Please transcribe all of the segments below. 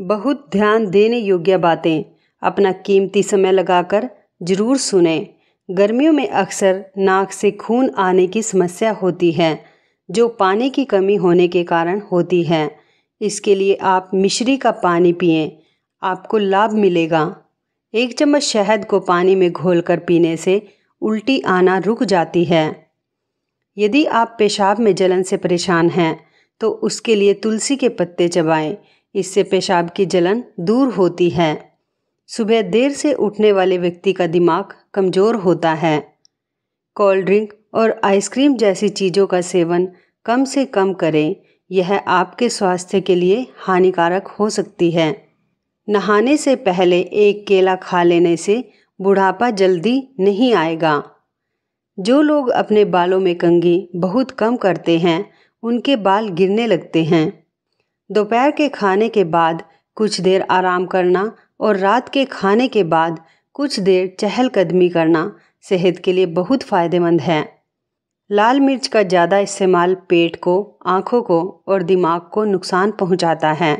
बहुत ध्यान देने योग्य बातें अपना कीमती समय लगाकर जरूर सुने गर्मियों में अक्सर नाक से खून आने की समस्या होती है जो पानी की कमी होने के कारण होती है इसके लिए आप मिश्री का पानी पिए आपको लाभ मिलेगा एक चम्मच शहद को पानी में घोलकर पीने से उल्टी आना रुक जाती है यदि आप पेशाब में जलन से परेशान हैं तो उसके लिए तुलसी के पत्ते चबाएं इससे पेशाब की जलन दूर होती है सुबह देर से उठने वाले व्यक्ति का दिमाग कमज़ोर होता है कोल्ड ड्रिंक और आइसक्रीम जैसी चीज़ों का सेवन कम से कम करें यह आपके स्वास्थ्य के लिए हानिकारक हो सकती है नहाने से पहले एक केला खा लेने से बुढ़ापा जल्दी नहीं आएगा जो लोग अपने बालों में कंगी बहुत कम करते हैं उनके बाल गिरने लगते हैं दोपहर के खाने के बाद कुछ देर आराम करना और रात के खाने के बाद कुछ देर चहलकदमी करना सेहत के लिए बहुत फ़ायदेमंद है लाल मिर्च का ज़्यादा इस्तेमाल पेट को आँखों को और दिमाग को नुकसान पहुँचाता है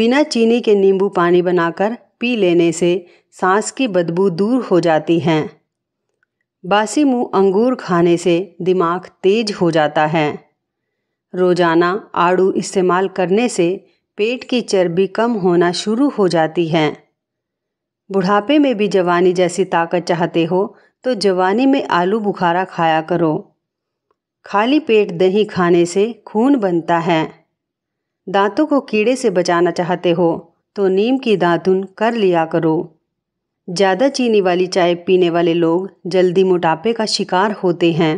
बिना चीनी के नींबू पानी बनाकर पी लेने से सांस की बदबू दूर हो जाती है बासी मुंह अंगूर खाने से दिमाग तेज हो जाता है रोज़ाना आड़ू इस्तेमाल करने से पेट की चर्बी कम होना शुरू हो जाती है बुढ़ापे में भी जवानी जैसी ताकत चाहते हो तो जवानी में आलू बुखारा खाया करो खाली पेट दही खाने से खून बनता है दांतों को कीड़े से बचाना चाहते हो तो नीम की दातुन कर लिया करो ज़्यादा चीनी वाली चाय पीने वाले लोग जल्दी मोटापे का शिकार होते हैं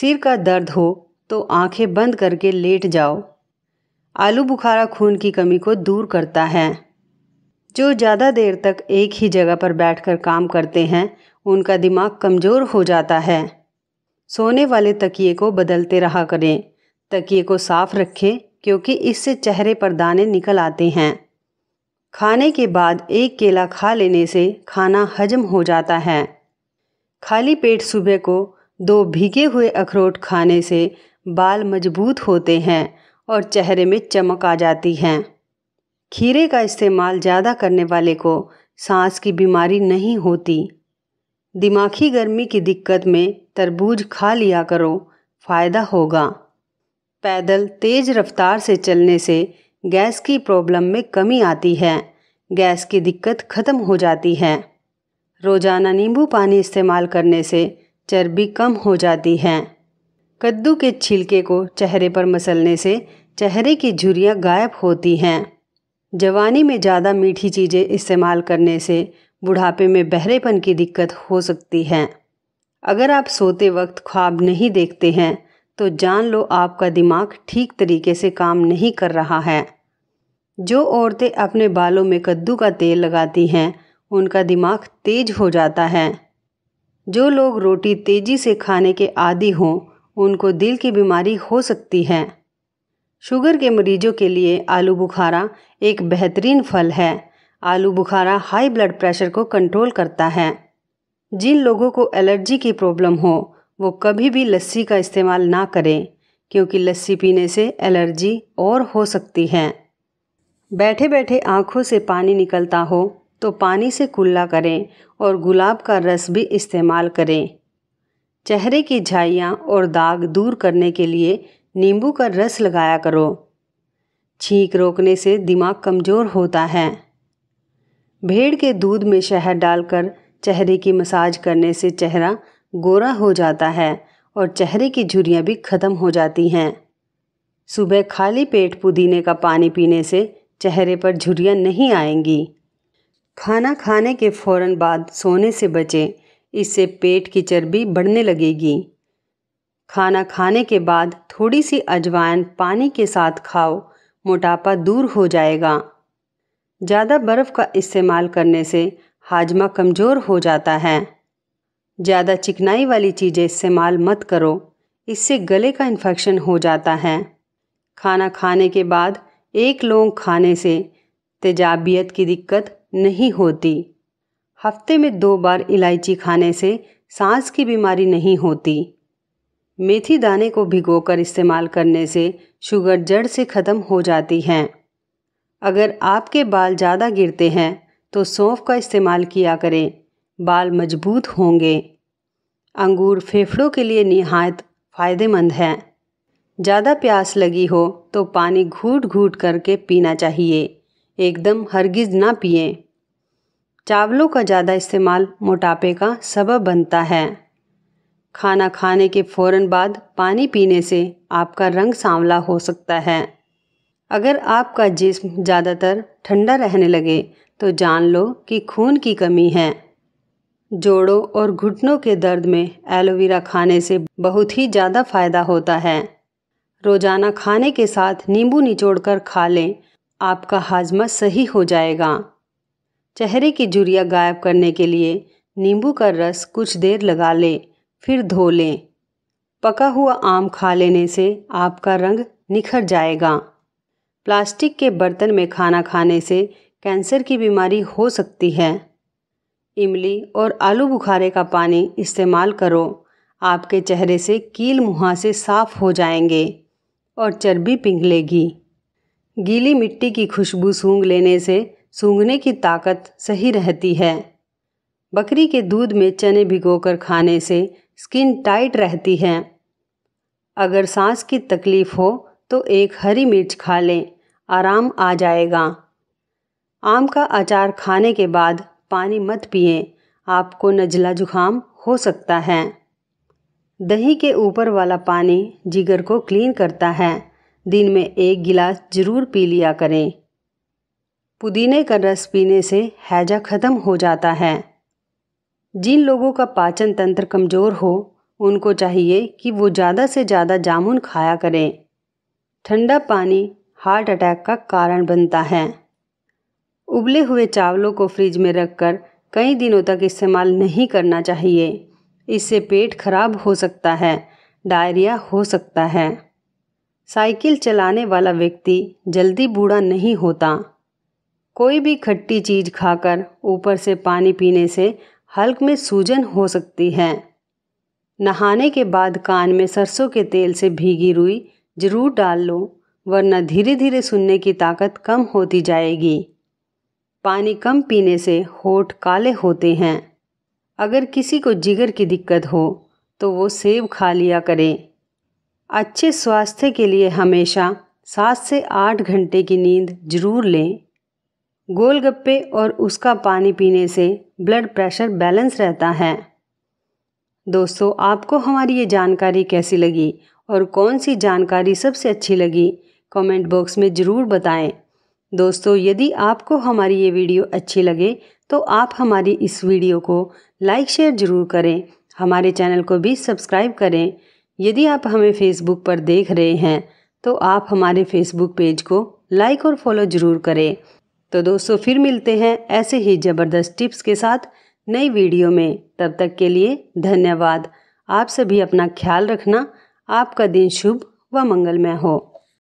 सिर का दर्द हो तो आंखें बंद करके लेट जाओ आलू बुखारा खून की कमी को दूर करता है जो ज़्यादा देर तक एक ही जगह पर बैठकर काम करते हैं उनका दिमाग कमज़ोर हो जाता है सोने वाले तकिए को बदलते रहा करें तकिए को साफ रखें क्योंकि इससे चेहरे पर दाने निकल आते हैं खाने के बाद एक केला खा लेने से खाना हजम हो जाता है खाली पेट सुबह को दो भीगे हुए अखरोट खाने से बाल मजबूत होते हैं और चेहरे में चमक आ जाती है खीरे का इस्तेमाल ज़्यादा करने वाले को सांस की बीमारी नहीं होती दिमागी गर्मी की दिक्कत में तरबूज खा लिया करो फ़ायदा होगा पैदल तेज़ रफ्तार से चलने से गैस की प्रॉब्लम में कमी आती है गैस की दिक्कत ख़त्म हो जाती है रोज़ाना नींबू पानी इस्तेमाल करने से चर्बी कम हो जाती है कद्दू के छिलके को चेहरे पर मसलने से चेहरे की झुरियाँ गायब होती हैं जवानी में ज़्यादा मीठी चीज़ें इस्तेमाल करने से बुढ़ापे में बहरेपन की दिक्कत हो सकती है अगर आप सोते वक्त ख्वाब नहीं देखते हैं तो जान लो आपका दिमाग ठीक तरीके से काम नहीं कर रहा है जो औरतें अपने बालों में कद्दू का तेल लगाती हैं उनका दिमाग तेज हो जाता है जो लोग रोटी तेज़ी से खाने के आदि हों उनको दिल की बीमारी हो सकती है शुगर के मरीजों के लिए आलू बुखारा एक बेहतरीन फल है आलू बुखारा हाई ब्लड प्रेशर को कंट्रोल करता है जिन लोगों को एलर्जी की प्रॉब्लम हो वो कभी भी लस्सी का इस्तेमाल ना करें क्योंकि लस्सी पीने से एलर्जी और हो सकती है बैठे बैठे आँखों से पानी निकलता हो तो पानी से कुल्ला करें और गुलाब का रस भी इस्तेमाल करें चेहरे की झाइयाँ और दाग दूर करने के लिए नींबू का रस लगाया करो छींक रोकने से दिमाग कमज़ोर होता है भेड़ के दूध में शहद डालकर चेहरे की मसाज करने से चेहरा गोरा हो जाता है और चेहरे की झुरियाँ भी ख़त्म हो जाती हैं सुबह खाली पेट पुदीने का पानी पीने से चेहरे पर झुरियाँ नहीं आएंगी खाना खाने के फ़ौर बाद सोने से बचें इससे पेट की चर्बी बढ़ने लगेगी खाना खाने के बाद थोड़ी सी अजवाइन पानी के साथ खाओ मोटापा दूर हो जाएगा ज़्यादा बर्फ़ का इस्तेमाल करने से हाजमा कमज़ोर हो जाता है ज़्यादा चिकनाई वाली चीज़ें इस्तेमाल मत करो इससे गले का इन्फेक्शन हो जाता है खाना खाने के बाद एक लौंग खाने से तेजाबियत की दिक्कत नहीं होती हफ्ते में दो बार इलायची खाने से सांस की बीमारी नहीं होती मेथी दाने को भिगोकर इस्तेमाल करने से शुगर जड़ से ख़त्म हो जाती हैं अगर आपके बाल ज़्यादा गिरते हैं तो सौंफ का इस्तेमाल किया करें बाल मजबूत होंगे अंगूर फेफड़ों के लिए नहायत फ़ायदेमंद हैं ज़्यादा प्यास लगी हो तो पानी घूट घूट करके पीना चाहिए एकदम हरगिज़ ना पिएं चावलों का ज़्यादा इस्तेमाल मोटापे का सबब बनता है खाना खाने के फ़ौर बाद पानी पीने से आपका रंग सांवला हो सकता है अगर आपका जिस्म ज़्यादातर ठंडा रहने लगे तो जान लो कि खून की कमी है जोड़ों और घुटनों के दर्द में एलोवेरा खाने से बहुत ही ज़्यादा फ़ायदा होता है रोज़ाना खाने के साथ नींबू निचोड़कर खा लें आपका हाजमा सही हो जाएगा चेहरे की जुरिया गायब करने के लिए नींबू का रस कुछ देर लगा लें फिर धो लें पका हुआ आम खा लेने से आपका रंग निखर जाएगा प्लास्टिक के बर्तन में खाना खाने से कैंसर की बीमारी हो सकती है इमली और आलू बुखारे का पानी इस्तेमाल करो आपके चेहरे से कील मुहासे साफ हो जाएंगे और चर्बी पिघलेगी गीली मिट्टी की खुशबू सूंघ लेने से सूंघने की ताकत सही रहती है बकरी के दूध में चने भिगोकर खाने से स्किन टाइट रहती है अगर सांस की तकलीफ़ हो तो एक हरी मिर्च खा लें आराम आ जाएगा आम का अचार खाने के बाद पानी मत पिए आपको नजला जुखाम हो सकता है दही के ऊपर वाला पानी जिगर को क्लीन करता है दिन में एक गिलास ज़रूर पी लिया करें पुदीने का रस पीने से हैजा ख़त्म हो जाता है जिन लोगों का पाचन तंत्र कमज़ोर हो उनको चाहिए कि वो ज़्यादा से ज़्यादा जामुन खाया करें ठंडा पानी हार्ट अटैक का कारण बनता है उबले हुए चावलों को फ्रिज में रखकर कई दिनों तक इस्तेमाल नहीं करना चाहिए इससे पेट खराब हो सकता है डायरिया हो सकता है साइकिल चलाने वाला व्यक्ति जल्दी बूढ़ा नहीं होता कोई भी खट्टी चीज़ खाकर ऊपर से पानी पीने से हल्क में सूजन हो सकती है नहाने के बाद कान में सरसों के तेल से भीगी रुई ज़रूर डाल लो वरना धीरे धीरे सुनने की ताकत कम होती जाएगी पानी कम पीने से होठ काले होते हैं अगर किसी को जिगर की दिक्कत हो तो वो सेब खा लिया करें अच्छे स्वास्थ्य के लिए हमेशा सात से आठ घंटे की नींद जरूर लें गोलगप्पे और उसका पानी पीने से ब्लड प्रेशर बैलेंस रहता है दोस्तों आपको हमारी ये जानकारी कैसी लगी और कौन सी जानकारी सबसे अच्छी लगी कमेंट बॉक्स में ज़रूर बताएं दोस्तों यदि आपको हमारी ये वीडियो अच्छी लगे तो आप हमारी इस वीडियो को लाइक शेयर ज़रूर करें हमारे चैनल को भी सब्सक्राइब करें यदि आप हमें फेसबुक पर देख रहे हैं तो आप हमारे फेसबुक पेज को लाइक और फॉलो ज़रूर करें तो दोस्तों फिर मिलते हैं ऐसे ही ज़बरदस्त टिप्स के साथ नई वीडियो में तब तक के लिए धन्यवाद आप सभी अपना ख्याल रखना आपका दिन शुभ व मंगलमय हो